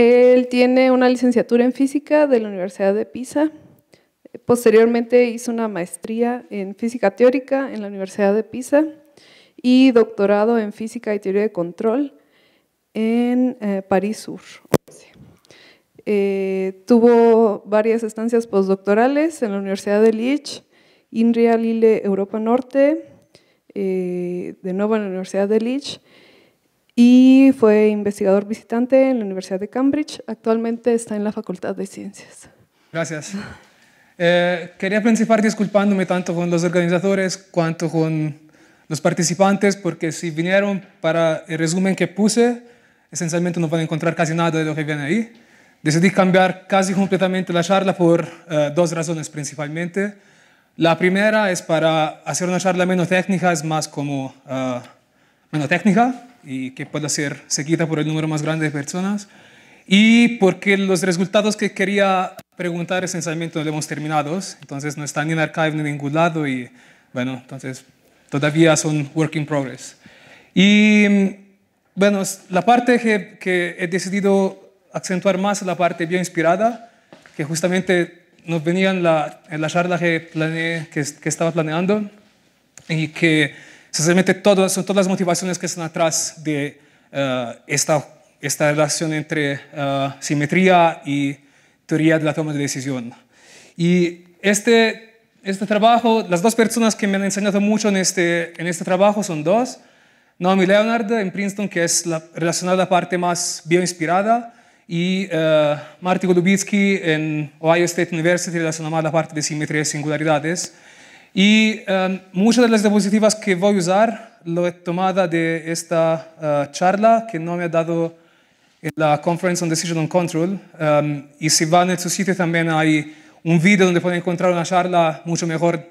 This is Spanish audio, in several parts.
Él tiene una licenciatura en física de la Universidad de Pisa. Posteriormente hizo una maestría en física teórica en la Universidad de Pisa y doctorado en física y teoría de control en eh, París Sur. Eh, tuvo varias estancias postdoctorales en la Universidad de Liege, INRIA Lille Europa Norte, eh, de nuevo en la Universidad de Liege y fue investigador visitante en la Universidad de Cambridge. Actualmente está en la Facultad de Ciencias. Gracias. Eh, quería principar disculpándome tanto con los organizadores cuanto con los participantes, porque si vinieron para el resumen que puse, esencialmente no van a encontrar casi nada de lo que viene ahí. Decidí cambiar casi completamente la charla por eh, dos razones principalmente. La primera es para hacer una charla menos técnica, es más como eh, menos técnica, y que pueda ser seguida por el número más grande de personas. Y porque los resultados que quería preguntar esencialmente no los hemos terminado, entonces no están en archive ni en ningún lado y bueno, entonces todavía son work in progress. Y bueno, la parte que, que he decidido acentuar más es la parte bien inspirada, que justamente nos venía en la, charla que, planeé, que, que estaba planeando y que Sinceramente, todas, son todas las motivaciones que están atrás de eh, esta, relación entre eh, simetría y teoría de la toma de decisión. Y este, este trabajo, las dos personas que me han enseñado mucho este, en este, trabajo son dos. Naomi Leonard en Princeton, que es la, relacionada a la parte más bioinspirada, y eh, Marty Golubitsky en Ohio State University, relacionada a la parte de simetría y singularidades. Y em, muchas de las diapositivas que voy a usar lo he tomado de esta eh, charla que no me ha dado en la Conference on Decision and Control. Em, y si van en su sitio también hay un vídeo donde pueden encontrar una charla mucho mejor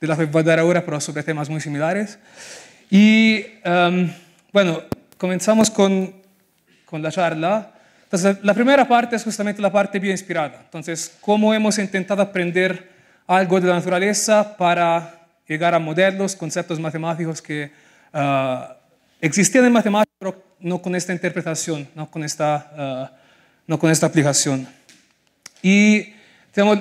de la que voy a dar ahora, pero sobre temas muy similares. Y em, bueno, comenzamos con, con la charla. Entonces, la primera parte es justamente la parte inspirada. Entonces, cómo hemos intentado aprender algo de la naturaleza para llegar a modelos, conceptos matemáticos que ah, existían en matemáticas, pero no con esta interpretación, no con esta, ah, no con esta aplicación. Y tenemos,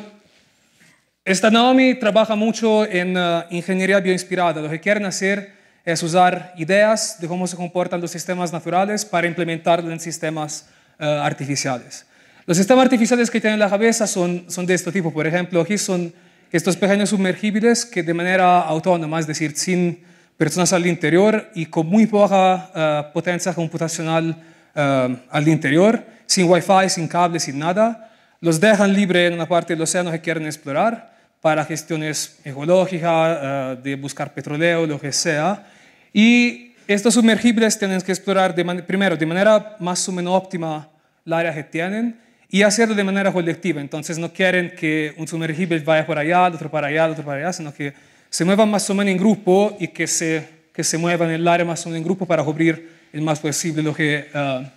esta Naomi trabaja mucho en ah, ingeniería bioinspirada. Lo que quieren hacer es usar ideas de cómo se comportan los sistemas naturales para implementarlos en sistemas artificiales. Los sistemas artificiales que tienen en la cabeza son, son de este tipo. Por ejemplo, aquí son estos pequeños sumergibles que de manera autónoma, es decir, sin personas al interior y con muy poca eh, potencia computacional eh, al interior, sin wifi, sin cables, sin nada, los dejan libre en una parte del océano que quieren explorar para gestiones ecológicas, eh, de buscar petróleo, lo que sea. Y estos sumergibles tienen que explorar primero de manera más o menos óptima el área que tienen y hacerlo de manera colectiva. Entonces no quieren que un sumergible vaya por allá, otro para allá, otro para allá, sino que se muevan más o menos en grupo y que se, que se muevan en el área más o menos en grupo para cubrir el más posible lo que, eh,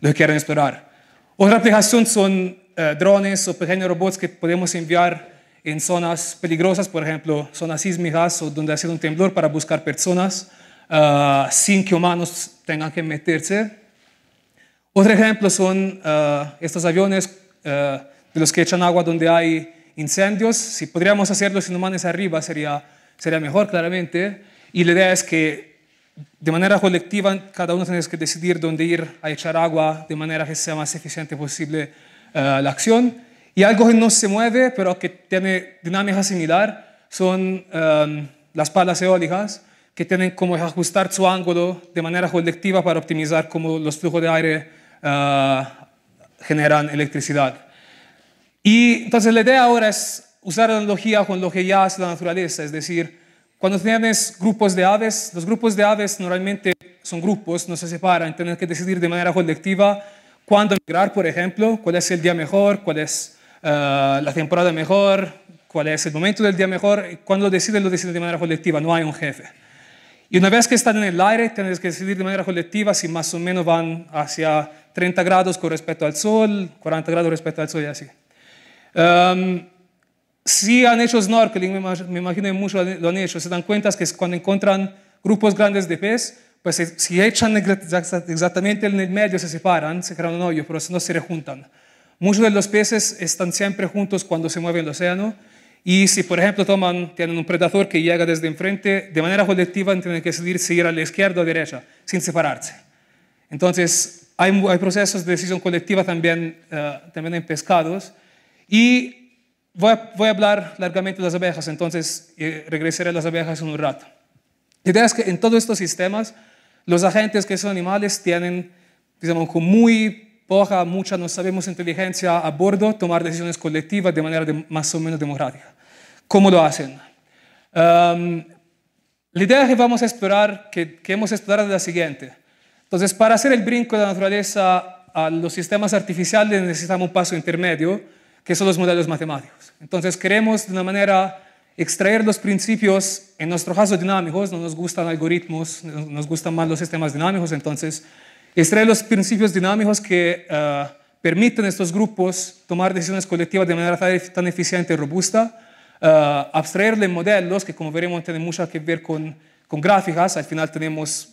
lo quieren explorar. Otra aplicación son eh, drones o pequeños robots que podemos enviar en zonas peligrosas, por ejemplo, zonas sísmicas o donde ha sido un temblor para buscar personas eh, sin que humanos tengan que meterse otro ejemplo son ah, estos aviones ah, de los que echan agua donde hay incendios. Si podríamos hacerlo sin humanos arriba sería, sería mejor, claramente. Y la idea es que de manera colectiva cada uno tiene que decidir dónde ir a echar agua de manera que sea más eficiente posible ah, la acción. Y algo que no se mueve, pero que tiene dinámica similar, son las palas eólicas, que tienen como ajustar su ángulo de manera colectiva para optimizar como los flujos de aire Ah, generan electricidad. Y entonces la idea ahora es usar la analogía con lo que ya hace la naturaleza, es decir, cuando tienes grupos de aves, los grupos de aves normalmente son grupos, no se separan, tienen que decidir de manera colectiva cuándo migrar, por ejemplo, cuál es el día mejor, cuál es ah, la temporada mejor, cuál es el momento del día mejor. Cuando lo deciden, lo deciden de manera colectiva, no hay un jefe. Y una vez que están en el aire, tienes que decidir de manera colectiva si más o menos van hacia 30 grados con respecto al sol, 40 grados respecto al sol y así. Um, si han hecho snorkeling, me imagino que muchos lo han hecho, se dan cuenta que cuando encuentran grupos grandes de pez, pues si echan exactamente en el medio, se separan, se crean un hoyo, pero no se rejuntan. Muchos de los peces están siempre juntos cuando se mueve el océano y si, por ejemplo, toman, tienen un predador que llega desde enfrente, de manera colectiva tienen que decidir si ir a la izquierda o a la derecha, sin separarse. Entonces, hay, procesos de decisión colectiva también, eh, también en pescados. Y voy a, voy a, hablar largamente de las abejas, entonces eh, regresaré a las abejas en un rato. La idea es que en todos estos sistemas, los agentes que son animales tienen, digamos, muy poca, mucha, no sabemos, inteligencia a bordo, tomar decisiones colectivas de manera más o menos democrática. ¿Cómo lo hacen? Em, la idea que vamos a explorar, que, que hemos explorado es la siguiente. Entonces, para hacer el brinco de la naturaleza a los sistemas artificiales necesitamos un paso intermedio, que son los modelos matemáticos. Entonces, queremos de una manera extraer los principios, en nuestro caso dinámicos, no nos gustan algoritmos, nos gustan más los sistemas dinámicos, entonces extraer los principios dinámicos que eh, permiten a estos grupos tomar decisiones colectivas de manera tan eficiente y robusta, eh, abstraerle modelos que como veremos tienen mucho que ver con, con gráficas, al final tenemos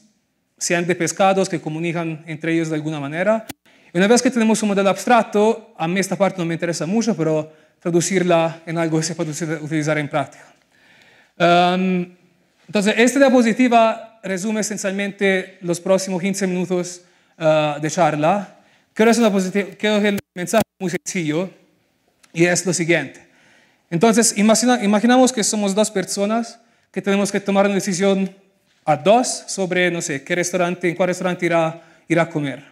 sean de pescados que comunican entre ellos de alguna manera. una vez que tenemos un modelo abstracto, a mí esta parte no me interesa mucho, pero traducirla en algo que se pueda utilizar en práctica. Em, entonces, esta diapositiva resume esencialmente los próximos 15 minutos ah, de charla. Creo, es que el mensaje es muy sencillo y es lo siguiente. Entonces, imaginamos que somos dos personas que tenemos que tomar una decisión a dos sobre, no sé, qué restaurante, en cuál restaurante irá, irá a comer.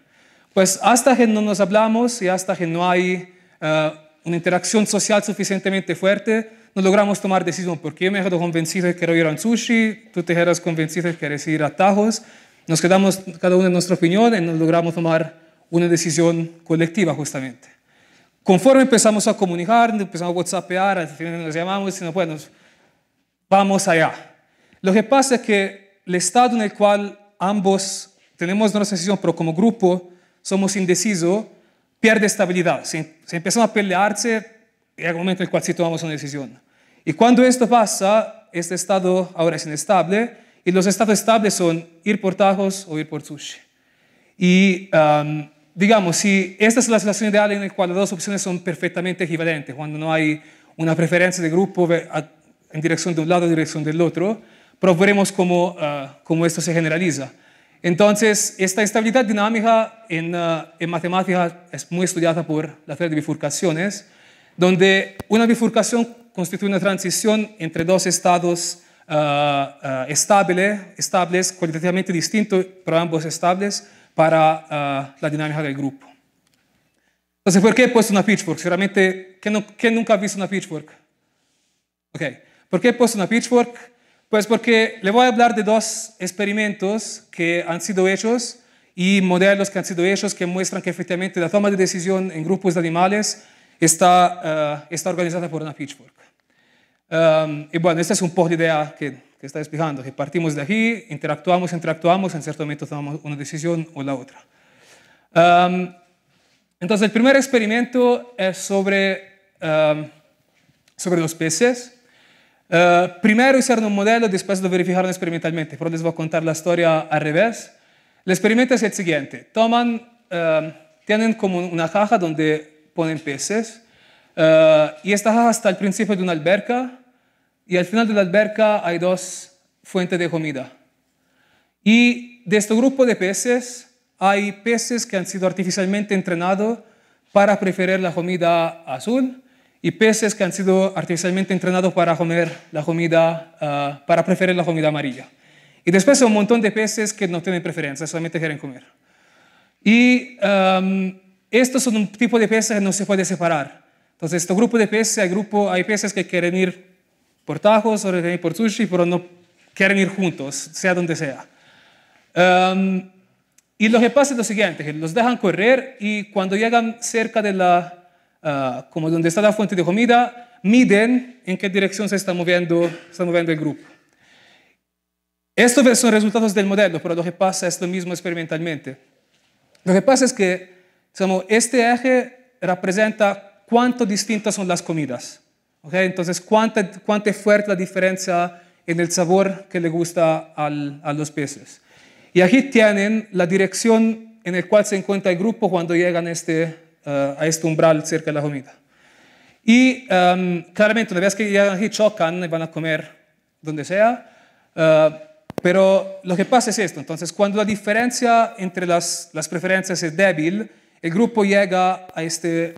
Pues hasta que no nos hablamos y hasta que no hay ah, una interacción social suficientemente fuerte, no logramos tomar decisión, porque me quedo convencido de que quiero ir a sushi, tú te quedas convencido de que quieres ir a tajos, nos quedamos cada uno en nuestra opinión y no logramos tomar una decisión colectiva justamente. Conforme empezamos a comunicar, empezamos a whatsappear, nos llamamos y bueno, vamos allá. Lo que pasa es que el estado en el cual ambos tenemos nuestra decisión, pero como grupo somos indecisos, pierde estabilidad. Se si empezamos a pelearse, en algún momento el cual sí tomamos una decisión. Y cuando esto pasa, este estado ahora es inestable y los estados estables son ir por tajos o ir por sushi. Y um, digamos, si esta es la situación ideal la cual las dos opciones son perfectamente equivalentes, cuando no hay una preferencia de grupo en dirección de un lado o dirección del otro. pero veremos uh, cómo, esto se generaliza. Entonces, esta estabilidad dinámica en, uh, en matemáticas es muy estudiada por la teoría de bifurcaciones donde una bifurcación constituye una transición entre dos estados ah, ah, estables, cualitativamente distintos, pero ambos estables, para ah, la dinámica del grupo. Entonces, ¿por qué he puesto una pitchfork? ¿quién, nunca ha visto una pitchfork? ¿por qué he puesto una pitchfork? Pues porque le voy a hablar de dos experimentos que han sido hechos y modelos que han sido hechos que muestran que efectivamente la toma de decisión en grupos de animales está, eh, está organizada por una pitchfork. Eh, y bueno, esta es un poco la idea que, que está explicando, que partimos de aquí, interactuamos, interactuamos, en cierto momento tomamos una decisión o la otra. Em, entonces, el primer experimento es sobre, em, sobre los peces. Eh, primero hicieron un modelo, después lo verificaron experimentalmente, pero les voy a contar la historia al revés. El experimento es el siguiente. Toman, em, tienen como una caja donde ponen peces. Eh, y estás hasta el principio de una alberca y al final de la alberca hay dos fuentes de comida. Y de este grupo de peces hay peces que han sido artificialmente entrenados para preferir la comida azul y peces que han sido artificialmente entrenados para comer la comida, eh, para preferir la comida amarilla. Y después hay un montón de peces que no tienen preferencia, solamente quieren comer. Y em, estos son un tipo de peces que no se puede separar. Entonces, este grupo de peces, hay, peces que quieren ir por tajos o quieren ir por sushi, pero no quieren ir juntos, sea donde sea. Em, y lo que pasa es lo siguiente, los dejan correr y cuando llegan cerca de la, ah, como donde está la fuente de comida, miden en qué dirección se está moviendo, está moviendo el grupo. Estos son resultados del modelo, pero lo que pasa es lo mismo experimentalmente. Lo que pasa es que este eje representa cuánto distintas son las comidas. ¿okay? Entonces, cuánta, es fuerte la diferencia en el sabor que le gusta al, a los peces. Y aquí tienen la dirección en la cual se encuentra el grupo cuando llegan este, eh, a este umbral cerca de la comida. Y em, claramente, una vez que llegan aquí, chocan y van a comer donde sea. Eh, pero lo que pasa es esto, entonces cuando la diferencia entre las, las preferencias es débil, el grupo llega a este,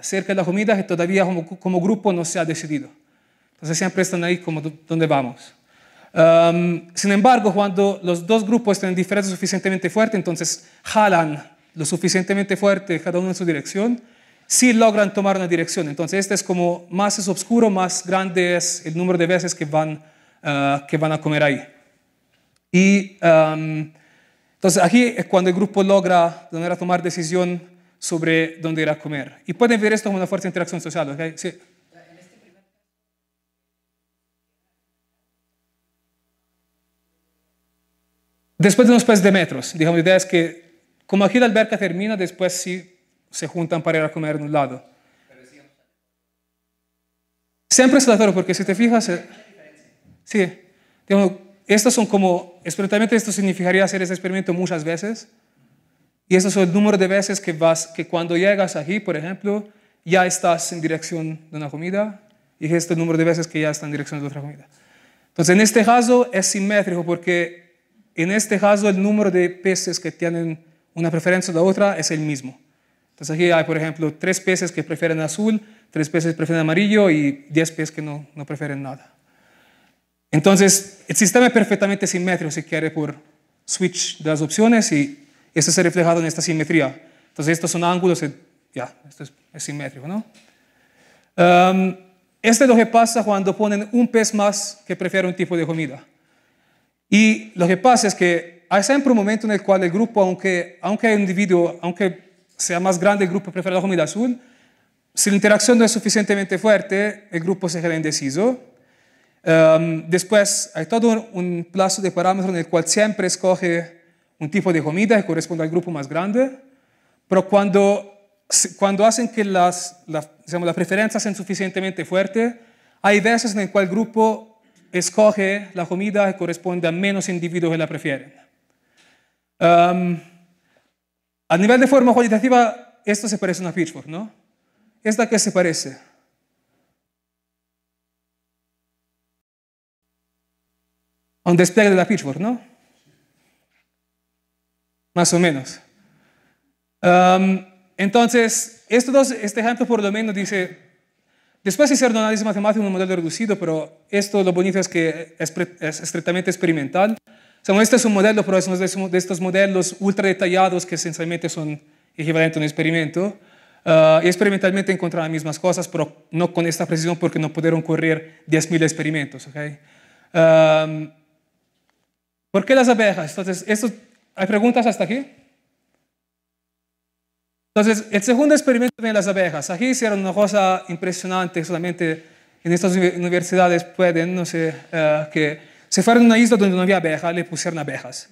cerca de la comida que todavía como, grupo no se ha decidido. Entonces siempre están ahí como donde vamos. Um, sin embargo, cuando los dos grupos están diferencia suficientemente fuerte, entonces jalan lo suficientemente fuerte cada uno en su dirección, sí logran tomar una dirección. Entonces, este es como más es oscuro, más grande es el número de veces que van, uh, que van a comer ahí. Y um, entonces aquí es cuando el grupo logra a tomar decisión sobre dónde ir a comer. Y pueden ver esto como una fuerte interacción social, Sí. Después de unos pies de metros, digamos, la idea es que como aquí la alberca termina, después sí se juntan para ir a comer en un lado. Siempre es aleatorio, porque si te fijas... Eh, sí. Digamos, estos son como, experimentalmente esto significaría hacer ese experimento muchas veces. Y eso es el número de veces que vas, que cuando llegas aquí, por ejemplo, ya estás en dirección de una comida y este es el número de veces que ya estás en dirección de otra comida. Entonces, en este caso es simétrico porque en este caso el número de peces que tienen una preferencia de la otra es el mismo. Entonces aquí hay, por ejemplo, tres peces que prefieren azul, tres peces que prefieren amarillo y diez peces que no, no prefieren nada. Entonces, el sistema es perfectamente simétrico, si quiere, por switch de las opciones y esto se refleja en esta simetría. Entonces, estos son ángulos, eh, ya, esto es, simétrico, ¿no? esto es lo que pasa cuando ponen un pez más que prefiere un tipo de comida. Y lo que pasa es que hay siempre un momento en el cual el grupo, aunque, aunque el individuo, aunque sea más grande el grupo prefiere la comida azul, si la interacción no es suficientemente fuerte, el grupo se queda indeciso Em, después hay todo un plazo de parámetros en el cual siempre escoge un tipo de comida que corresponde al grupo más grande, pero cuando, cuando hacen que las, digamos, preferencias sean suficientemente fuertes, hay veces en el cual el grupo escoge la comida que corresponde a menos individuos que la prefieren. Em, a nivel de forma cualitativa, esto se parece a una pitchfork, ¿no? ¿Esta qué se parece. un despliegue de la pitchfork, ¿no? Más o menos. entonces, estos dos, este ejemplo por lo menos dice, después hacer un análisis matemático en un modelo reducido, pero esto lo bonito es que es, estrictamente experimental. O sea, este es un modelo, pero es uno de estos modelos ultra detallados que esencialmente son equivalentes a un experimento. Ah, y experimentalmente encontraron las mismas cosas, pero no con esta precisión porque no pudieron correr 10.000 experimentos. ¿okay? ¿Por qué las abejas? Entonces, ¿hay preguntas hasta aquí? Entonces, el segundo experimento de las abejas. Aquí hicieron una cosa impresionante, solamente en estas universidades pueden, no sé, eh, que se fueron a una isla donde no había abejas, le pusieron abejas.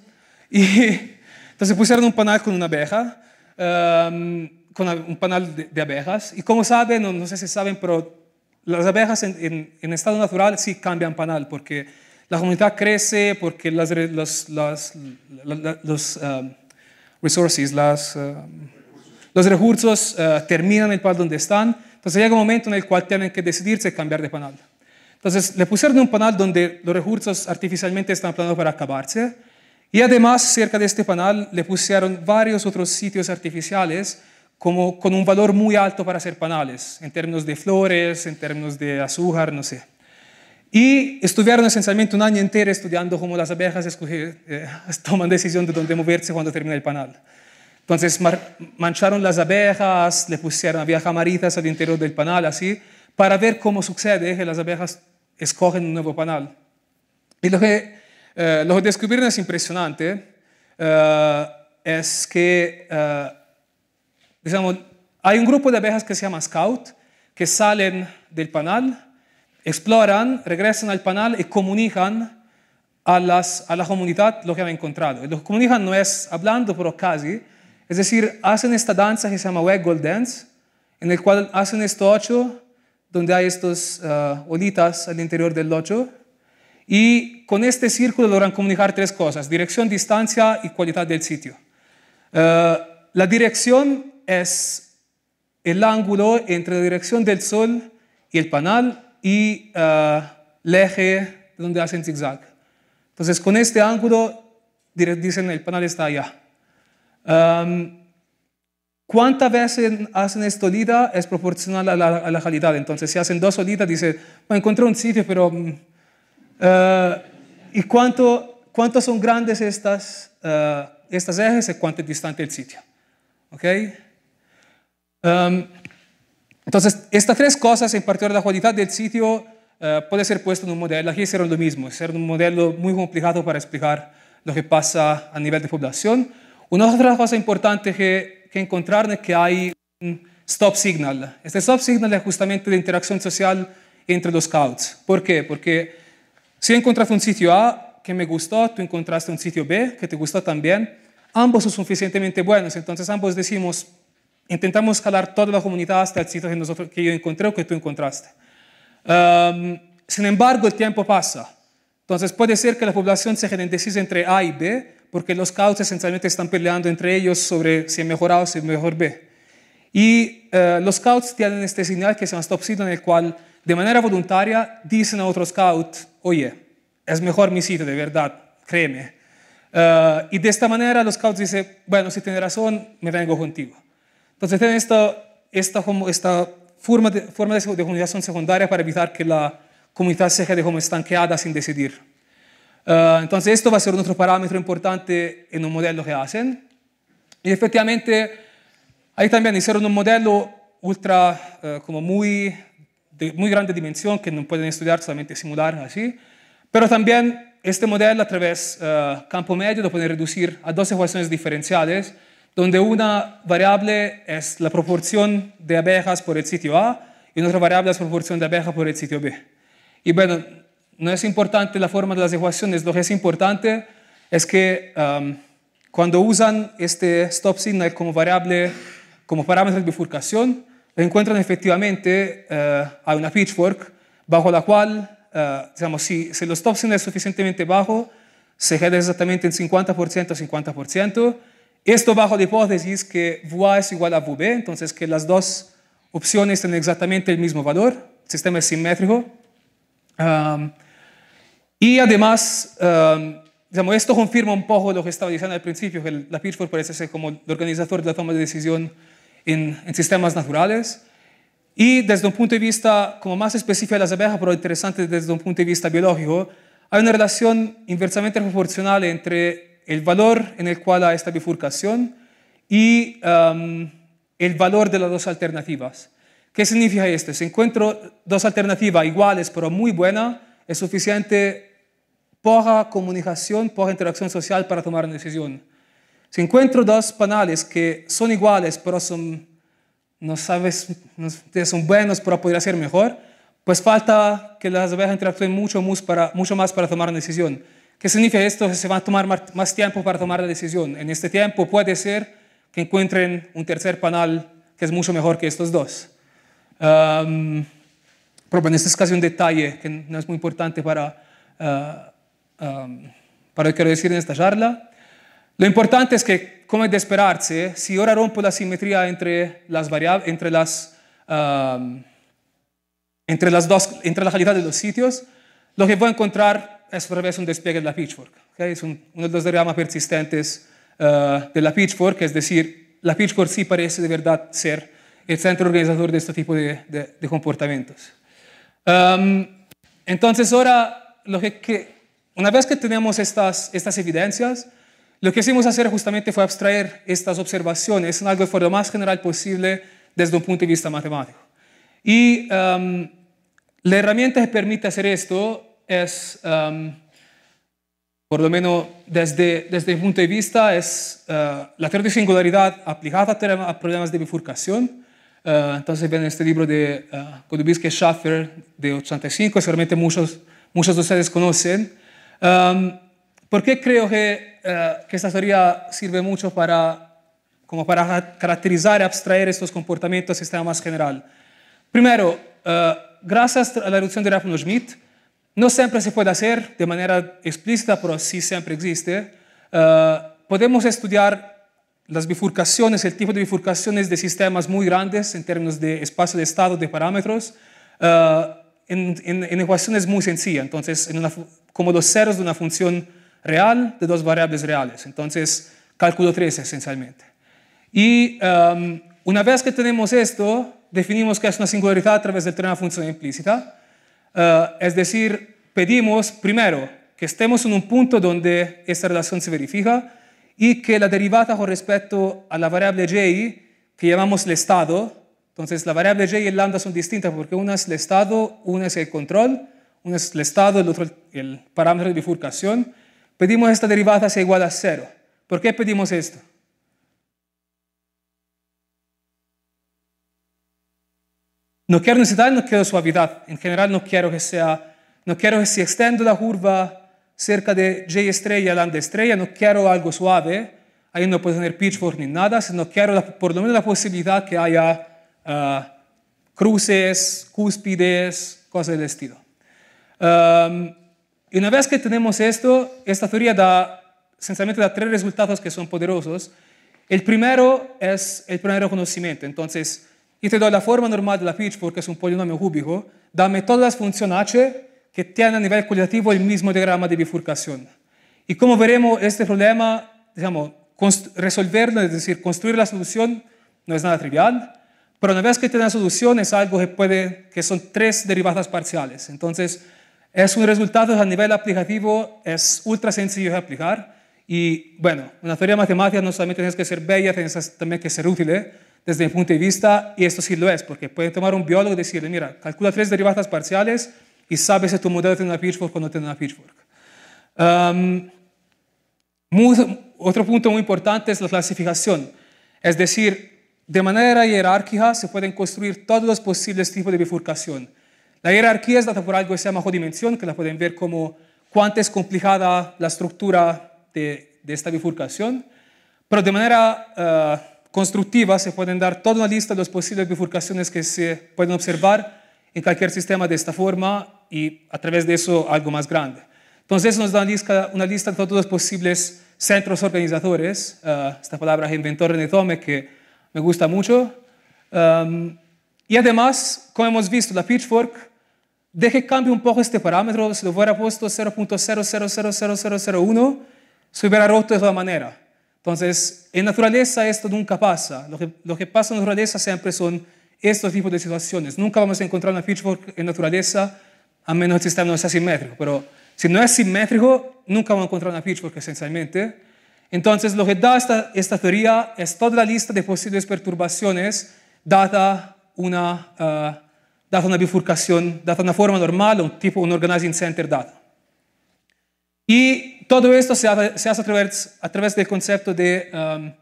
Y entonces pusieron un panal con una abeja, em, con un panal de, abejas. Y como saben, no, sé si saben, pero las abejas en, en estado natural sí cambian panal porque la comunidad crece porque los, recursos uh, terminan terminan el panal donde están. Entonces llega un momento en el cual tienen que decidirse cambiar de panal. Entonces le pusieron un panal donde los recursos artificialmente están planos para acabarse. Y además cerca de este panal le pusieron varios otros sitios artificiales como con un valor muy alto para ser panales, en términos de flores, en términos de azúcar, no sé. Y estuvieron esencialmente un año entero estudiando cómo las abejas eh, toman decisión de dónde moverse cuando termina el panal. Entonces mancharon las abejas, le pusieron viejas amarillas al interior del panal, así, para ver cómo sucede que las abejas escogen un nuevo panal. Y lo que, eh, lo que descubrieron es impresionante, eh, es que, digamos, hay un grupo de abejas que se llama Scout, que salen del panal exploran, regresan al panal y comunican a, la comunidad lo que han encontrado. lo que comunican no es hablando, pero casi. Es decir, hacen esta danza que se llama Waggle Dance, en el cual hacen esto ocho, donde hay estas eh, olitas al interior del ocho. Y con este círculo logran comunicar tres cosas, dirección, distancia y cualidad del sitio. Eh, la dirección es el ángulo entre la dirección del sol y el panal y el ah, eje donde hacen zigzag. Entonces, con este ángulo, dicen, el panel está allá. ¿Cuántas veces hacen esta olida es proporcional a la, calidad? Entonces, si hacen dos olidas, dice, bueno, encontré un sitio, pero... Mm, ah, ¿Y cuánto, cuánto son grandes estas, ah, estas ejes y cuánto es distante el sitio? ¿Ok? Entonces, estas tres cosas, en particular la cualidad del sitio, eh, puede ser puesto en un modelo. Aquí hicieron lo mismo, hicieron un modelo muy complicado para explicar lo que pasa a nivel de población. Una otra cosa importante que, que encontraron es que hay un stop signal. Este stop signal es justamente la interacción social entre los scouts. ¿Por qué? Porque si encontraste un sitio A que me gustó, tú encontraste un sitio B que te gustó también, ambos son suficientemente buenos, entonces ambos decimos, Intentamos escalar toda la comunidad hasta el sitio que, nosotros, que yo encontré o que tú encontraste. sin embargo, el tiempo pasa. Entonces puede ser que la población se indecisa entre A y B, porque los scouts esencialmente están peleando entre ellos sobre si es mejor A o si es mejor B. Y eh, los scouts tienen este señal que se llama stop en el cual de manera voluntaria dicen a otro scout, oye, es mejor mi sitio, de verdad, créeme. Eh, y de esta manera los scouts dicen, bueno, si tienes razón, me vengo contigo. Entonces tienen esta, esta, forma, de, forma de, comunicación secundaria para evitar que la comunidad se quede como estanqueada sin decidir. Ah, entonces esto va a ser otro parámetro importante en un modelo que hacen. Y efectivamente, ahí también hicieron un modelo ultra, ah, como muy, de muy grande dimensión, que no pueden estudiar, solamente simular así. Pero también este modelo a través ah, campo medio lo pueden reducir a dos ecuaciones diferenciales donde una variable es la proporción de abejas por el sitio A y otra variable es la proporción de abejas por el sitio B. Y bueno, no es importante la forma de las ecuaciones, lo que es importante es que um, cuando usan este stop signal como variable, como parámetro de bifurcación, encuentran efectivamente hay uh, una pitchfork bajo la cual, uh, digamos, si, el los stop signal es suficientemente bajo, se queda exactamente en 50% a 50%, esto bajo la hipótesis que VA es igual a VB, entonces que las dos opciones tienen exactamente el mismo valor, sistema es simétrico. y además, digamos, esto confirma un poco lo que estaba diciendo al principio, que la Pitchfork parece ser como el organizador de la toma de decisión en, en sistemas naturales. Y desde un punto de vista como más específico de las abejas, pero interesante desde un punto de vista biológico, hay una relación inversamente proporcional entre el valor en el cual hay esta bifurcación y um, el valor de las dos alternativas. ¿Qué significa esto? Si encuentro dos alternativas iguales pero muy buenas, es suficiente poca comunicación, poca interacción social para tomar una decisión. Si encuentro dos panales que son iguales pero son, no sabes, son buenos pero poder ser mejor, pues falta que las abejas interactúen mucho más para tomar una decisión. ¿Qué significa esto? Se va a tomar más tiempo para tomar la decisión. En este tiempo puede ser que encuentren un tercer panel que es mucho mejor que estos dos. pero en este es casi un detalle que no es muy importante para, ah, para lo que quiero decir en esta charla. Lo importante es que, como es de esperarse, si ahora rompo la simetría entre las variables, entre las, entre las dos, entre la calidad de los sitios, lo que voy a encontrar es otra vez un despliegue de la Pitchfork. Es uno de los dramas persistentes eh, de la Pitchfork, es decir, la Pitchfork sí parece de verdad ser el centro organizador de este tipo de, comportamientos. Em, entonces ahora, lo que, una vez que tenemos estas, estas evidencias, lo que hicimos hacer justamente fue abstraer estas observaciones en algo de forma más general posible desde un punto de vista matemático. Y em, la herramienta que permite hacer esto es, um, por lo menos desde, desde mi punto de vista, es uh, la teoría de singularidad aplicada a, problemas de bifurcación. Uh, entonces ven este libro de uh, Schaffer de 85, seguramente muchos, muchos de ustedes conocen. Um, ¿Por qué creo que, uh, que, esta teoría sirve mucho para, como para caracterizar y abstraer estos comportamientos del sistema más general? Primero, gracias a la reducción de Rapno-Schmidt, no siempre se puede hacer de manera explícita, pero sí siempre existe. Eh, podemos estudiar las bifurcaciones, el tipo de bifurcaciones de sistemas muy grandes en términos de espacio de estado, de parámetros, eh, en, ecuaciones muy sencillas. Entonces, como los ceros de una función real de dos variables reales. Entonces, cálculo 3 esencialmente. Y em, una vez que tenemos esto, definimos que es una singularidad a través de una función implícita. Eh, es decir, pedimos primero que estemos en un punto donde esta relación se verifica y que la derivada con respecto a la variable j, que llamamos el estado, entonces la variable j y el lambda son distintas porque una es el estado, una es el control, una es el estado, el otro el parámetro de bifurcación, pedimos esta derivada sea igual a cero. ¿Por qué pedimos esto? No quiero necesidad, no quiero suavidad. En general no quiero que sea, no quiero que si extendo la curva cerca de J estrella, lambda estrella, no quiero algo suave. Ahí no puedo tener pitchfork ni nada, sino quiero por lo menos la posibilidad que haya ah, cruces, cúspides, cosas del estilo. y una vez que tenemos esto, esta teoría da, sencillamente da tres resultados que son poderosos. El primero es el primer conocimiento. Entonces, y te doy la forma normal de la pitch, porque es un polinomio cúbico, dame todas las funciones h que tienen a nivel cualitativo el mismo diagrama de bifurcación. Y como veremos, este problema, digamos, resolverlo, es decir, construir la solución, no es nada trivial, pero una vez que tienes la solución es algo que puede, que son tres derivadas parciales. Entonces, es un resultado a nivel aplicativo, es ultra sencillo de aplicar. Y bueno, en la teoría de matemáticas no solamente tienes que ser bella, tienes también que ser útil. ¿eh? desde mi punto de vista, y esto sí lo es, porque pueden tomar un biólogo y decirle, mira, calcula tres derivadas parciales y sabes si tu modelo tiene una pitchfork o no tiene una pitchfork. otro punto muy importante es la clasificación. Es decir, de manera jerárquica se pueden construir todos los posibles tipos de bifurcación. La jerarquía es dada por algo que se llama codimensión, que la pueden ver como cuánto es complicada la estructura de, esta bifurcación. Pero de manera... Eh, constructivas, se pueden dar toda una lista de las posibles bifurcaciones que se pueden observar en cualquier sistema de esta forma y a través de eso algo más grande. Entonces eso nos da una lista, de todos los posibles centros organizadores, ah, esta palabra que inventó René Tome que me gusta mucho. y además, como hemos visto, la Pitchfork, deje cambie un poco este parámetro, si lo hubiera puesto 0.00000001, se hubiera roto de toda manera. Entonces, en naturaleza esto nunca pasa. Lo que, pasa en naturaleza siempre son estos tipos de situaciones. Nunca vamos a encontrar una pitchfork en naturaleza a menos que el sistema no sea simétrico. Pero si no es simétrico, nunca vamos a encontrar una pitchfork esencialmente. Entonces, lo que da esta, teoría es toda la lista de posibles perturbaciones dada una, eh, dada una bifurcación, dada una forma normal, un tipo, un organizing center dado. Y todo esto se hace, a, través, del concepto de um,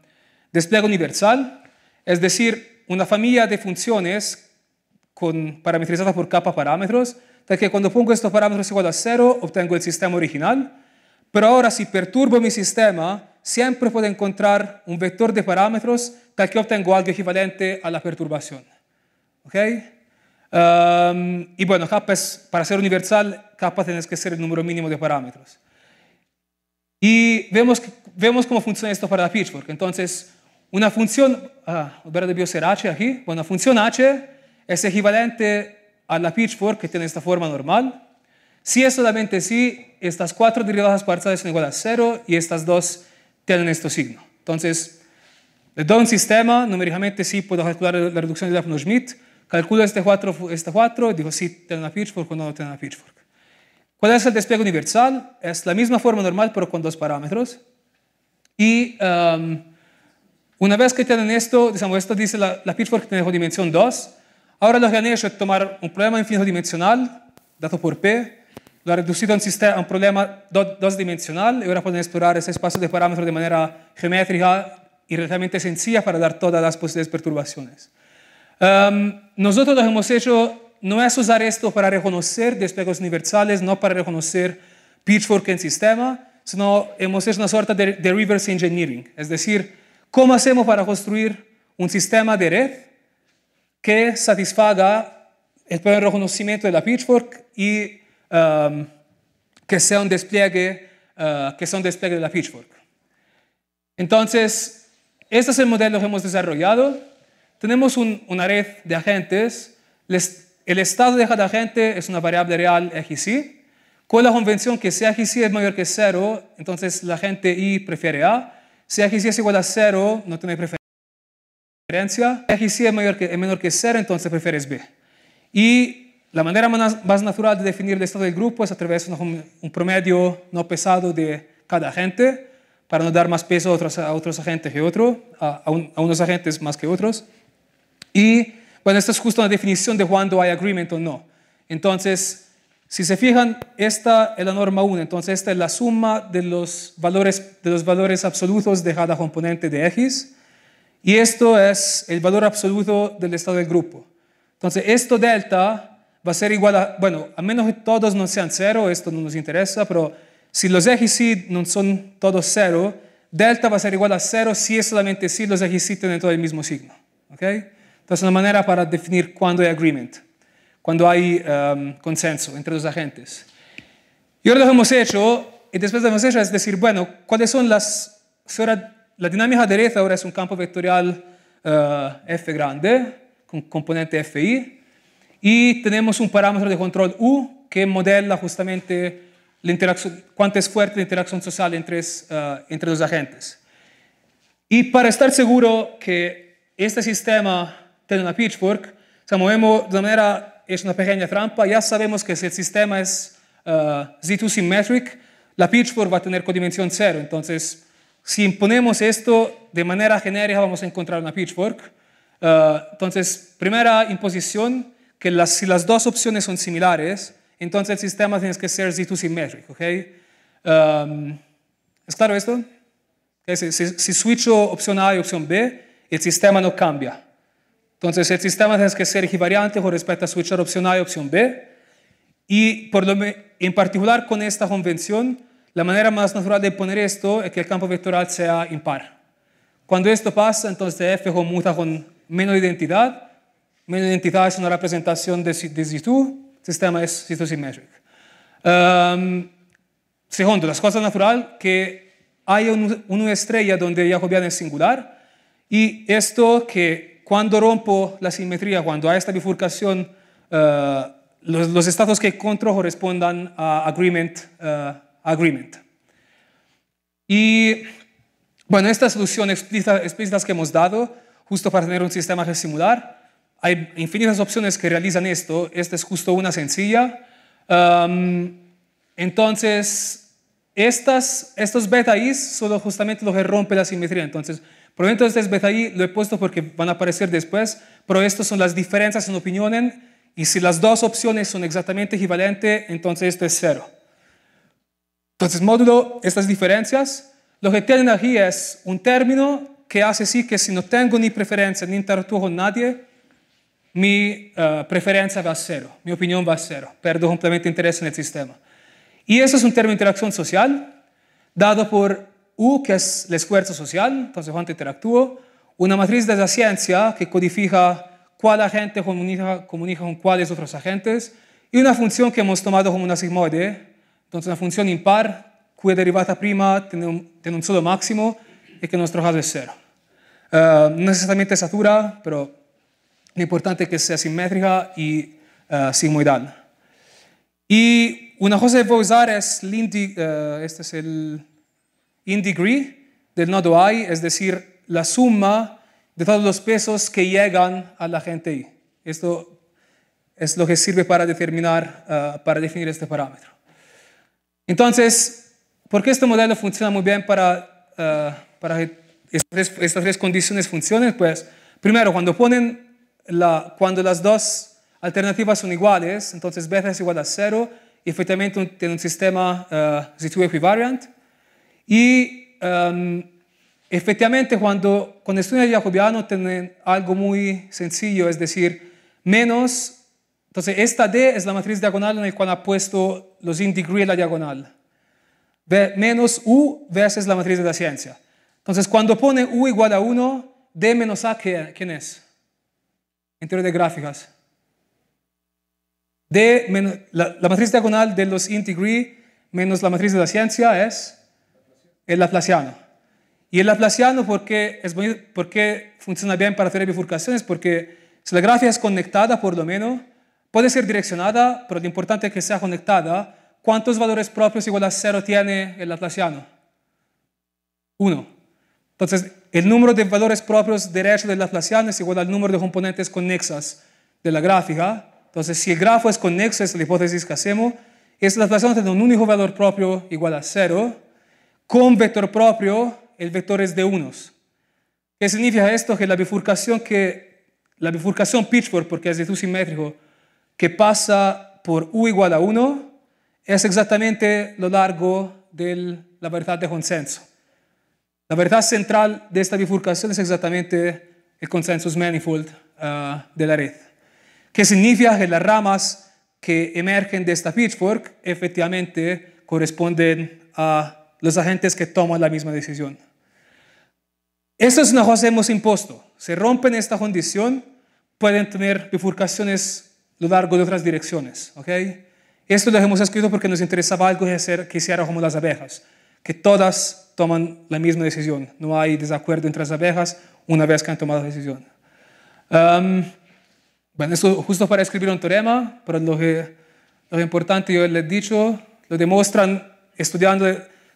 despliegue universal, es decir, una familia de funciones con, parametrizada por capa parámetros, tal que cuando pongo estos parámetros igual a cero, obtengo el sistema original, pero ahora si perturbo mi sistema, siempre puedo encontrar un vector de parámetros tal que obtengo algo equivalente a la perturbación. Um, y bueno, para ser universal, capa tiene que ser el número mínimo de parámetros. Y vemos, vemos cómo funciona esto para la pitchfork. Entonces, una función, ah, debió ser h aquí, bueno, la función h es equivalente a la pitchfork que tiene esta forma normal, si es solamente si estas cuatro derivadas parciales son iguales a cero y estas dos tienen este signo. Entonces, le doy un sistema, numéricamente sí puedo calcular la reducción de forma schmidt calculo este 4, este 4, digo si sí, tiene una pitchfork o no tiene una pitchfork. ¿Cuál es el despliegue universal? Es la misma forma normal, pero con dos parámetros. Y um, una vez que tienen esto, digamos, esto dice la, pitchfork tiene dimensión 2. Ahora lo que han hecho es tomar un problema infinito dimensional, dado por P, lo ha reducido a un, sistema, a un problema dos dimensional y ahora pueden explorar ese espacio de parámetros de manera geométrica y relativamente sencilla para dar todas las posibles perturbaciones. Um, nosotros lo hemos hecho no es usar esto para reconocer despliegues universales, no para reconocer Pitchfork en sistema, sino hemos hecho una suerte de, reverse engineering, es decir, cómo hacemos para construir un sistema de red que satisfaga el reconocimiento de la Pitchfork y um, que sea un despliegue, uh, que sea un de la Pitchfork. Entonces, este es el modelo que hemos desarrollado. Tenemos una red de agentes, les el estado de cada agente es una variable real x, y. Con la convención que si x, es mayor que 0, entonces la gente y prefiere a. Si x, es igual a 0, no tiene preferencia. x, y es, mayor menor que 0, entonces prefieres b. Y la manera más natural de definir el estado del grupo es a través de un promedio no pesado de cada agente, para no dar más peso a otros, agentes que otros, a unos agentes más que otros. Y bueno, esta es justo la definición de cuando hay agreement o no. Entonces, si se fijan, esta es la norma 1. Entonces, esta es la suma de los valores, de los valores absolutos de cada componente de X. Y esto es el valor absoluto del estado del grupo. Entonces, esto delta va a ser igual a, bueno, a menos que todos no sean cero, esto no nos interesa, pero si los ejes no son todos cero, delta va a ser igual a cero si es solamente si los ejes tienen todo el mismo signo. ¿okay? Entonces, una manera para definir cuándo hay agreement, cuando hay um, consenso entre los agentes. Y ahora lo hemos hecho, y después lo hemos hecho es decir, bueno, ¿cuáles son las... la dinámica de red ahora es un campo vectorial uh, F grande, con componente FI, y tenemos un parámetro de control U que modela justamente la interacción, cuánto es fuerte la interacción social entre, uh, entre los agentes. Y para estar seguro que este sistema tiene una pitchfork, se movemos de manera, es una pequeña trampa, ya sabemos que si el sistema es eh, Z2 symmetric, la pitchfork va a tener codimensión cero, entonces si imponemos esto de manera genérica vamos a encontrar una pitchfork. Eh, entonces, primera imposición, que las, si las dos opciones son similares, entonces el sistema tiene que ser Z2 symmetric, em, ¿Es claro esto? Si, si, si switcho opción A y opción B, el sistema no cambia. Entonces, el sistema tiene que ser equivariante con respecto a switchar opción A y opción B. Y por en particular con esta convención, la manera más natural de poner esto es que el campo vectorial sea impar. Cuando esto pasa, entonces f conmuta con menos identidad. Menos identidad es una representación de, de 2 El sistema es situ symmetric. Um, segundo, las cosas natural que hay una estrella donde Jacobian es singular. Y esto que cuando rompo la simetría, cuando hay esta bifurcación, eh, los, estados que controlo respondan a agreement. Eh, agreement. Y bueno, esta solución explícita, que hemos dado, justo para tener un sistema que simular, hay infinitas opciones que realizan esto. Esta es justo una sencilla. Em, entonces, estas, estos beta is son justamente lo que rompe la simetría. Entonces, Probablemente ustedes veces ahí, lo he puesto porque van a aparecer después, pero estas son las diferencias en opiniones y si las dos opciones son exactamente equivalentes, entonces esto es cero. Entonces, módulo estas diferencias, lo que tienen aquí es un término que hace así que si no tengo ni preferencia ni interactúo con nadie, mi eh, preferencia va a cero, mi opinión va a cero, perdo completamente interés en el sistema. Y eso es un término de interacción social, dado por U, que es el esfuerzo social, entonces cuánto interactúo, una matriz de la ciencia que codifica cuál agente comunica, comunica con cuáles otros agentes, y una función que hemos tomado como una sigmoide, entonces una función impar cuya derivada prima tiene un, solo máximo y que en nuestro caso es cero. Eh, no necesariamente satura, pero lo importante es que sea simétrica y eh, sigmoidal. Y una cosa que voy a usar es, uh, este es el in degree del nodo i, es decir, la suma de todos los pesos que llegan a la gente i. Esto es lo que sirve para determinar, eh, para definir este parámetro. Entonces, ¿por qué este modelo funciona muy bien para, eh, para que estas, tres, condiciones funcionen? Pues, primero, cuando ponen la, cuando las dos alternativas son iguales, entonces beta es igual a cero, y efectivamente tiene un sistema uh, equivariant. Y, em, efectivamente cuando con el Jacobiano tienen algo muy sencillo, es decir, menos, entonces esta D es la matriz diagonal en la cual ha puesto los in en la diagonal, menos U veces la matriz de la ciencia. Entonces cuando pone U igual a 1, D menos A, ¿quién es? En teoría de gráficas. D menos, la, matriz diagonal de los in menos la matriz de la ciencia es el laplaciano. Y el laplaciano, porque es porque funciona bien para hacer bifurcaciones? Porque si la gráfica es conectada, por lo menos, puede ser direccionada, pero lo importante es que sea conectada. ¿Cuántos valores propios igual a cero tiene el laplaciano? Uno. Entonces, el número de valores propios derechos del laplaciano es igual al número de componentes conexas de la gráfica. Entonces, si el grafo es conexo, es la hipótesis que hacemos, es la laplaciano tiene un único valor propio igual a cero con vector propio, el vector es de unos. ¿Qué significa esto? Que la bifurcación, que, la bifurcación pitchfork, porque es de tu simétrico, que pasa por u igual a 1, es exactamente lo largo de la verdad de consenso. La verdad central de esta bifurcación es exactamente el consensus manifold ah, de la red, ¿Qué significa que las ramas que emergen de esta pitchfork efectivamente corresponden a los agentes que toman la misma decisión. Eso es que hemos impuesto. Se rompen esta condición, pueden tener bifurcaciones a lo largo de otras direcciones. ¿okay? Esto lo hemos escrito porque nos interesaba algo que, hacer, que hiciera como las abejas, que todas toman la misma decisión. No hay desacuerdo entre las abejas una vez que han tomado la decisión. Um, bueno, esto justo para escribir un teorema, pero lo, que, lo importante yo les he dicho, lo demuestran estudiando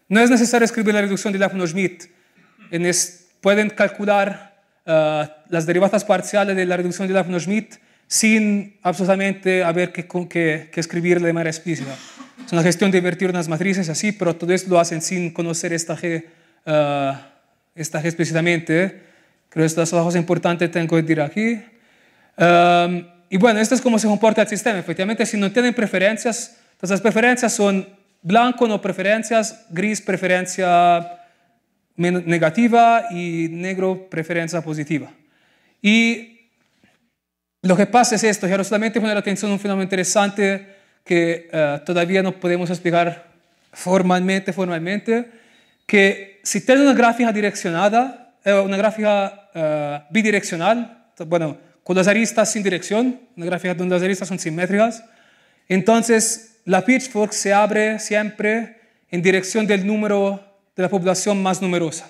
no es necesario escribir la reducción de lapno schmidt Pueden calcular eh, las derivadas parciales de la reducción de lapno schmidt sin absolutamente haber que, que, escribirla de manera explícita. Es una gestión de invertir unas matrices así, pero todo esto lo hacen sin conocer esta G, eh, esta explícitamente. Creo que esto es la cosa importante que tengo que decir aquí. Eh, y bueno, esto es cómo se comporta el sistema. Efectivamente, si no tienen preferencias, todas las preferencias son blanco no preferencias, gris preferencia negativa y negro preferencia positiva. Y lo que pasa es esto, quiero solamente poner atención a un fenómeno interesante que eh, todavía no podemos explicar formalmente, formalmente, que si tienes una gráfica direccionada, eh, una gráfica eh, bidireccional, bueno, con las aristas sin dirección, una gráfica donde las aristas son simétricas, entonces la pitchfork se abre siempre en dirección del número de la población más numerosa.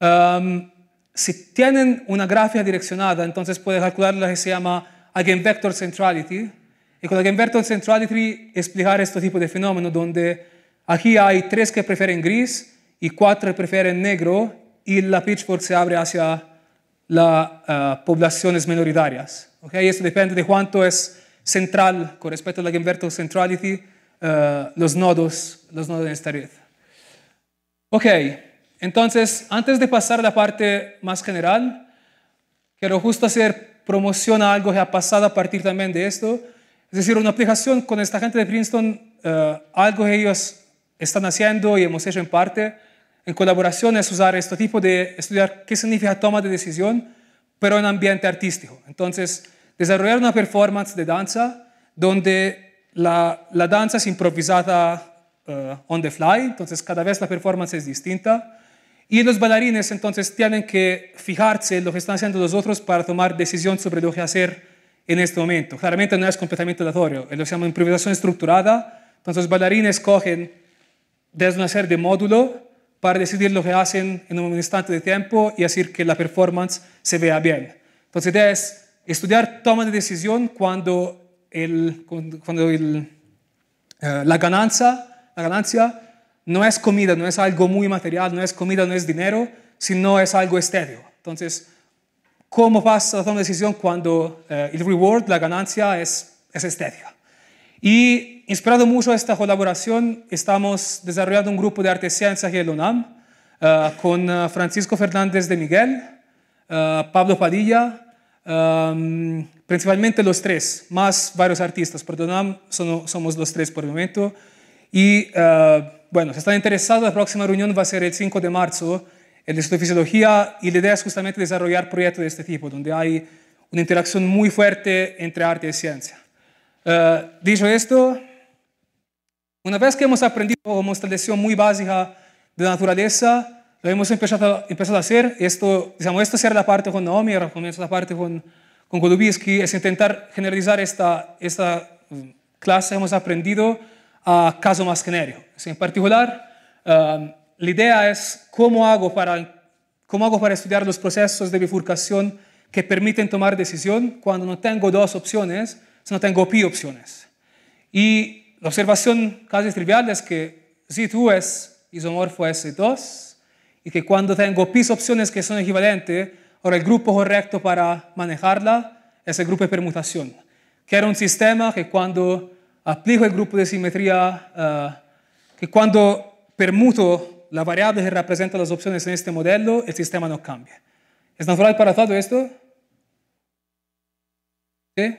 Um, si tienen una gráfica direccionada, entonces pueden calcular lo que se llama eigenvector centrality. Y con eigenvector centrality explicar este tipo de fenómeno donde aquí hay tres que prefieren gris y cuatro que prefieren negro y la pitchfork se abre hacia las eh, poblaciones minoritarias. ¿Okay? Esto depende de cuánto es central con respecto a la Gamberto centrality, eh, los nodos, los nodos en esta red. Ok, entonces, antes de pasar a la parte más general, quiero justo hacer promoción a algo que ha pasado a partir también de esto. Es decir, una aplicación con esta gente de Princeton, eh, algo que ellos están haciendo y hemos hecho en parte, en colaboración, es usar este tipo de, estudiar qué significa toma de decisión, pero en ambiente artístico. Entonces, desarrollar una performance de danza donde la, danza es improvisada eh, on the fly, entonces cada vez la performance es distinta. Y los bailarines entonces tienen que fijarse en lo que están haciendo los otros para tomar decisión sobre lo que hacer en este momento. Claramente no es completamente aleatorio, lo llama improvisación estructurada. Entonces los bailarines cogen desde una serie de módulos para decidir lo que hacen en un instante de tiempo y hacer que la performance se vea bien. Entonces Estudiar toma de decisión cuando, cuando eh, la, ganancia, la ganancia no es comida, no es algo muy material, no es comida, no es dinero, sino es algo estético Entonces, ¿cómo vas a tomar de decisión cuando eh, el reward, la ganancia, es, es estética? Y inspirado mucho esta colaboración, estamos desarrollando un grupo de arte aquí en el UNAM eh, con Francisco Fernández de Miguel, Pablo Padilla, principalmente los tres, más varios artistas. Perdonad, somos los tres por el momento. Y eh, bueno, si están interesados, la próxima reunión va a ser el 5 de marzo, el Instituto de Fisiología, y la idea es justamente desarrollar proyectos de este tipo, donde hay una interacción muy fuerte entre arte y ciencia. Eh, dicho esto, una vez que hemos aprendido como esta lección muy básica de la naturaleza, lo hemos empezado, a hacer. Esto, digamos, esto será la parte con Naomi, ahora comienza la parte con, con es intentar generalizar esta, esta mm, clase. Hemos aprendido a caso más genérico. En particular, um, la idea es cómo hago, para, cómo hago para estudiar los procesos de bifurcación que permiten tomar decisión cuando no tengo dos opciones, sino tengo pi opciones. Y la observación casi trivial es que si tú es isomorfo S2, y que cuando tengo pis opciones que son equivalentes, ahora el grupo correcto para manejarla es el grupo de permutación. Que era un sistema que cuando aplico el grupo de simetría, eh, que cuando permuto la variable que representa las opciones en este modelo, el sistema no cambia. ¿Es natural para todo esto? ¿Sí?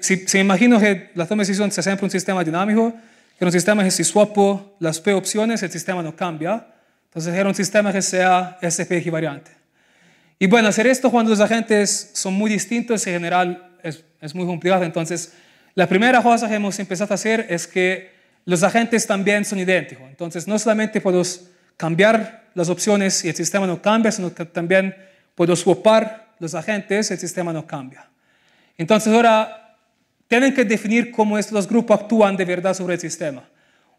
Si, imagino que la toma de decisión sea siempre un sistema dinámico, que un sistema que si swapo las P opciones, el sistema no cambia, entonces era un sistema que sea SP variante. Y bueno, hacer esto cuando los agentes son muy distintos en general es, es muy complicado. Entonces, la primera cosa que hemos empezado a hacer es que los agentes también son idénticos. Entonces, no solamente puedo cambiar las opciones y el sistema no cambia, sino que también puedo swapar los agentes y el sistema no cambia. Entonces, ahora tienen que definir cómo estos grupos actúan de verdad sobre el sistema.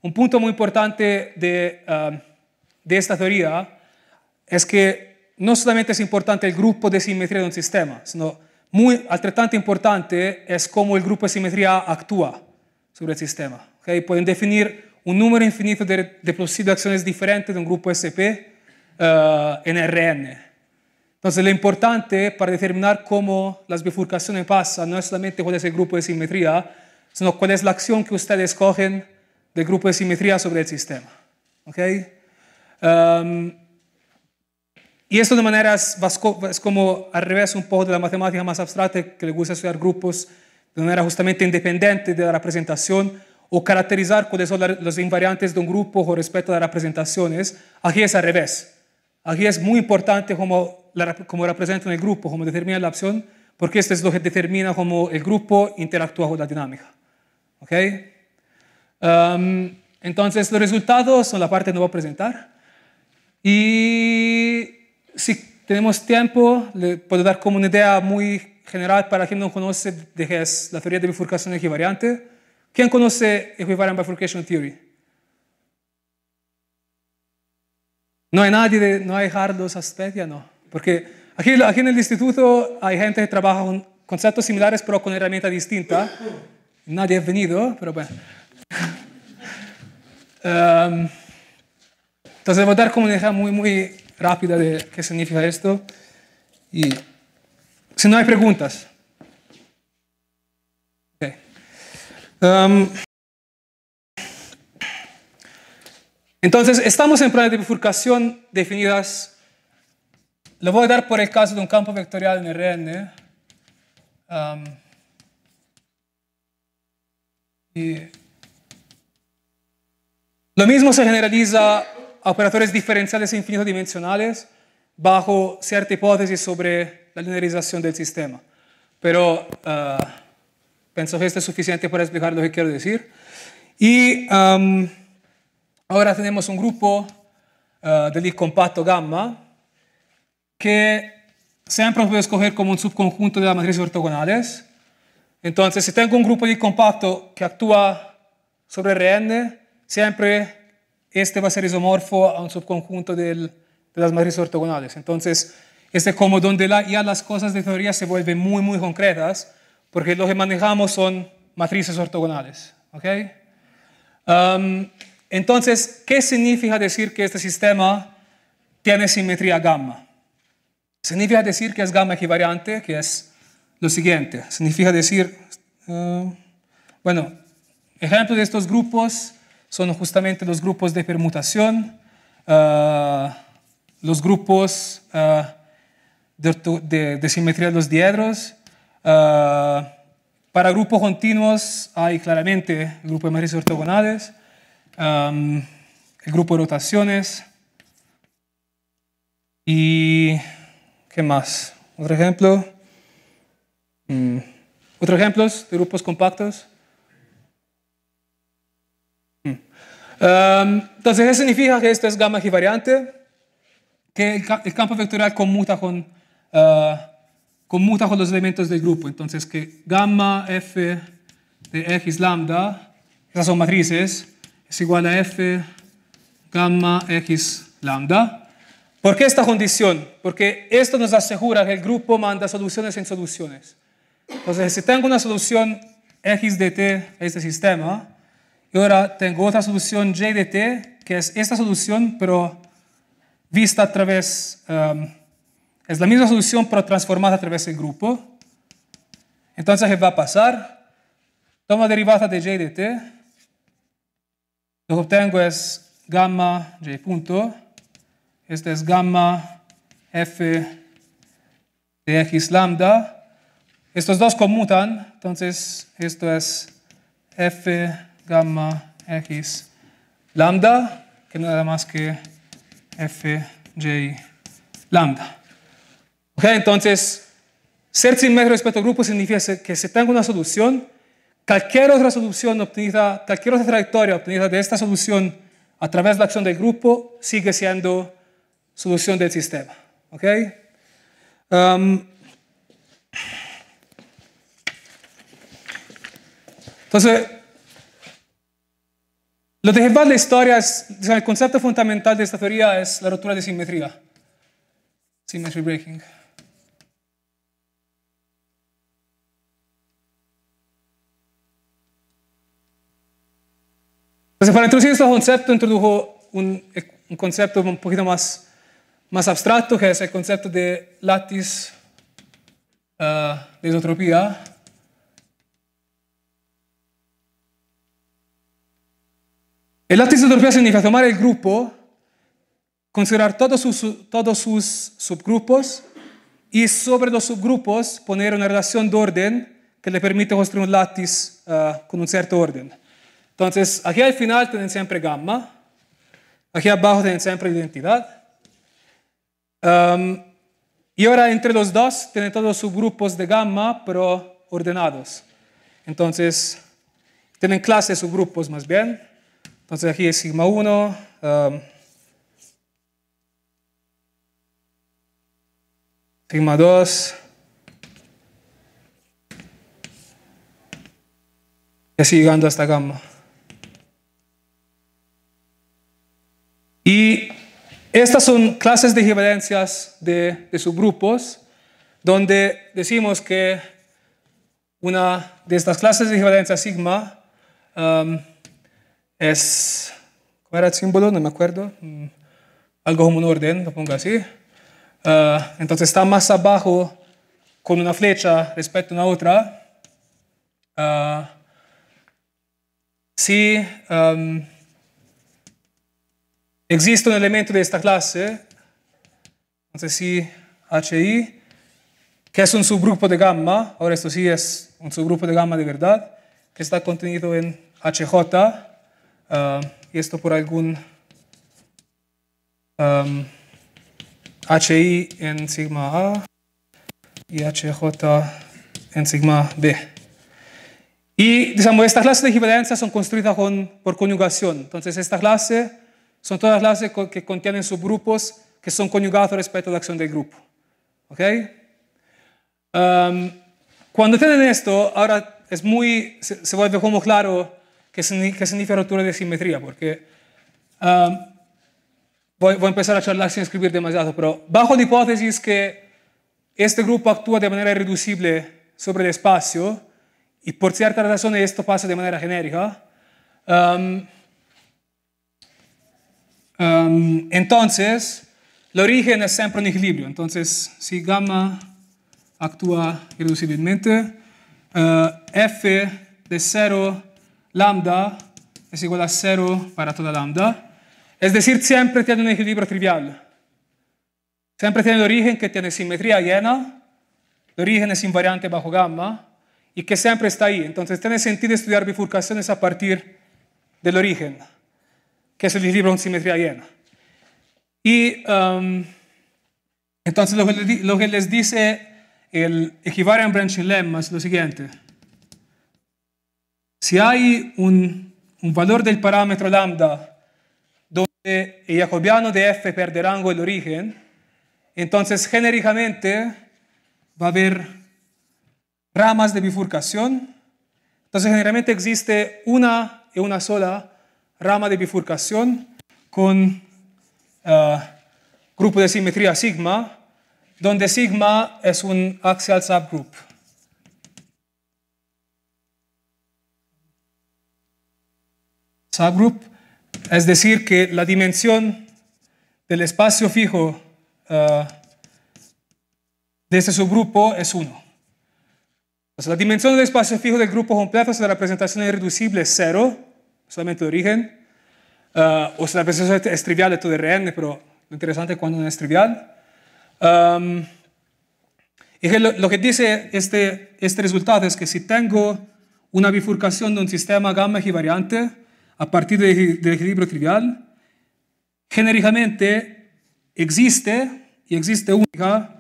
Un punto muy importante de, um, de esta teoría es que no solamente es importante el grupo de simetría de un sistema, sino muy altrettanto importante es cómo el grupo de simetría actúa sobre el sistema. ¿okay? Pueden definir un número infinito de, posibles acciones diferentes de un grupo SP eh, en RN. Entonces, lo importante para determinar cómo las bifurcaciones pasan no es solamente cuál es el grupo de simetría, sino cuál es la acción que ustedes escogen del grupo de simetría sobre el sistema. ¿okay? y esto de manera es como al revés un poco de la matemática más abstracta que le gusta estudiar grupos de manera justamente independiente de la representación o caracterizar cuáles son los invariantes de un grupo con respecto a las representaciones. Aquí es al revés. Aquí es muy importante cómo, representan el grupo, cómo determina la opción, porque esto es lo que determina cómo el grupo interactúa con la dinámica. ¿Okay? entonces, los resultados son la parte que no voy a presentar. Y si tenemos tiempo, le puedo dar como una idea muy general para quien no conoce de qué es la teoría de bifurcación equivariante. ¿Quién conoce equivariant Bifurcation Theory? No hay nadie, de, no hay Carlos Aspedia, no. Porque aquí, aquí en el instituto hay gente que trabaja con conceptos similares pero con herramienta distinta. Nadie ha venido, pero bueno. Um, entonces voy a dar como una idea muy, muy rápida de qué significa esto. Y si no hay preguntas. Um, entonces, estamos en planes de bifurcación definidas. Lo voy a dar por el caso de un campo vectorial en RN. Um, y lo mismo se generaliza a operadores diferenciales e dimensionales bajo cierta hipótesis sobre la linearización del sistema. Pero eh, pienso que esto es suficiente para explicar lo que quiero decir. Y em, ahora tenemos un grupo eh, del del compacto gamma que siempre puedo escoger como un subconjunto de las matrices ortogonales. Entonces, si tengo un grupo de compacto que actúa sobre Rn, siempre este va a ser isomorfo a un subconjunto de las matrices ortogonales. Entonces, este es como donde ya las cosas de teoría se vuelven muy, muy concretas, porque lo que manejamos son matrices ortogonales. ¿okay? Um, entonces, ¿qué significa decir que este sistema tiene simetría gamma? Significa decir que es gamma equivariante, que es lo siguiente. Significa decir, uh, bueno, ejemplo de estos grupos son justamente los grupos de permutación, ah, los grupos ah, de, simetría de los diedros. Ah, para grupos continuos hay claramente el grupo de matrices ortogonales, el grupo de rotaciones y ¿qué más? Otro ejemplo. Mm, Otros ejemplos de grupos compactos. Em, entonces, qué significa que esto es gamma equivariante, que el, campo vectorial conmuta con, eh, con los elementos del grupo. Entonces, que gamma f de x lambda, esas son matrices, es igual a f gamma x lambda. ¿Por qué esta condición? Porque esto nos asegura que el grupo manda soluciones en soluciones. Entonces, si tengo una solución x de t a este sistema, Ahora tengo otra solución JDT, que es esta solución, pero vista a través, um, es la misma solución, pero transformada a través del grupo. Entonces, ¿qué va a pasar? Toma derivada de JDT. Lo que obtengo es gamma J punto. Este es gamma F de X lambda. Estos dos conmutan, entonces esto es F gamma x lambda, que no era más que fj lambda. ¿Ok? Entonces, ser sin simétrico respecto al grupo significa que si tengo una solución, cualquier otra solución obtenida, cualquier otra trayectoria obtenida de esta solución a través de la acción del grupo sigue siendo solución del sistema. ¿Ok? Um, entonces, lo de de la historia es, el concepto fundamental de esta teoría es la ruptura de simetría. Symmetry breaking. Entonces, para introducir este concepto, introdujo un, concepto un poquito más, más abstracto, que es el concepto de lattice eh, de isotropía. El de disotrofia significa tomar el grupo, considerar todos sus, subgrupos y sobre los subgrupos poner una relación de orden que le permite construir un Lattice ah, con un cierto orden. Entonces, aquí al final tienen siempre gamma, aquí abajo tienen siempre identidad. y ahora entre los dos tienen todos los subgrupos de gamma, pero ordenados. Entonces, tienen clases subgrupos más bien. Entonces aquí es sigma 1. Um, sigma 2. Y así llegando hasta gamma. Y estas son clases de equivalencias de, subgrupos, donde decimos que una de estas clases de equivalencias sigma um, es, ¿cómo era el símbolo? No me acuerdo. Mm, algo como un orden, lo pongo así. Ah, entonces está más abajo con una flecha respecto a una otra. Ah, si existe un elemento de esta clase, entonces si HI, que es un subgrupo de gamma, ahora esto sí es un subgrupo de gamma de verdad, que está contenido en HJ, Ah, y esto por algún HI en sigma A y HJ en sigma B. Y digamos, estas clases de equivalencia son construidas con, por conjugación. Entonces, estas clases son todas las clases que contienen subgrupos que son conjugados respecto a la acción del grupo. ¿Ok? cuando tienen esto, ahora es muy, se, se vuelve como claro que significa rotura de simetría? Porque um, voy, a empezar a charlar sin escribir demasiado, pero bajo la hipótesis que este grupo actúa de manera irreducible sobre el espacio y por cierta razón esto pasa de manera genérica, um, um, entonces el origen es siempre un equilibrio. Entonces, si gamma actúa irreduciblemente, uh, f de 0 lambda es igual a cero para toda lambda. Es decir, siempre tiene un equilibrio trivial. Siempre tiene el origen que tiene simetría llena, el origen es invariante bajo gamma y que siempre está ahí. Entonces tiene sentido estudiar bifurcaciones a partir del origen, que es el equilibrio con simetría llena. Y um, entonces lo que, les dice el equivariant branching lemma es lo siguiente. Si hay un, valor del parámetro lambda donde el jacobiano de f perderá el origen, entonces genéricamente va a haber ramas de bifurcación. Entonces generalmente existe una y una sola rama de bifurcación con ah, grupo de simetría sigma, donde sigma es un axial subgroup. subgroup, es decir, que la dimensión del espacio fijo eh, de este subgrupo es 1. la dimensión del espacio fijo del grupo completo si la representación irreducible es 0, solamente de origen, eh, o si la representación es trivial de todo RN, pero lo interesante es cuando no es trivial. y eh, lo, lo, que dice este, este resultado es que si tengo una bifurcación de un sistema gamma equivariante, a partir del equilibrio trivial, genéricamente existe y existe única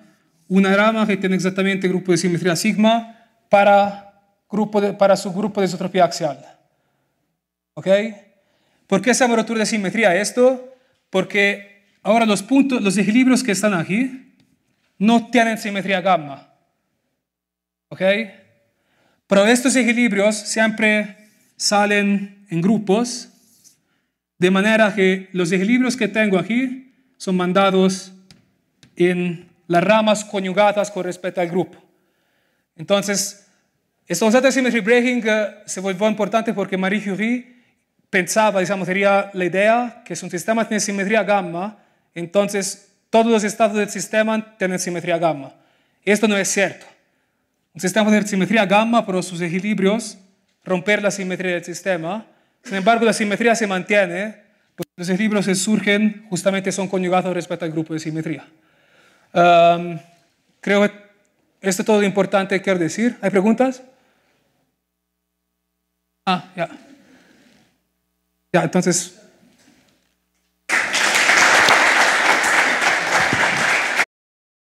una rama que tiene exactamente grupo de simetría sigma para, grupo de, para su grupo de isotropía axial. ¿Ok? ¿Por qué se rotura de simetría esto? Porque ahora los puntos, los equilibrios que están aquí no tienen simetría gamma. ¿Ok? Pero estos equilibrios siempre salen en grupos, de manera que los equilibrios que tengo aquí son mandados en las ramas conyugadas con respecto al grupo. Entonces, estos de symmetry breaking eh, se volvió importante porque Marie Curie pensaba, digamos, tenía la idea que es un sistema tiene simetría gamma, entonces todos los estados del sistema tienen simetría gamma. Esto no es cierto. Un sistema tiene simetría gamma, pero sus equilibrios romper la simetría del sistema sin embargo, la simetría se mantiene, porque los equilibrios que surgen justamente son conjugados respecto al grupo de simetría. creo que esto es todo lo importante que quiero decir. ¿Hay preguntas? Ah, ya. Ya, entonces...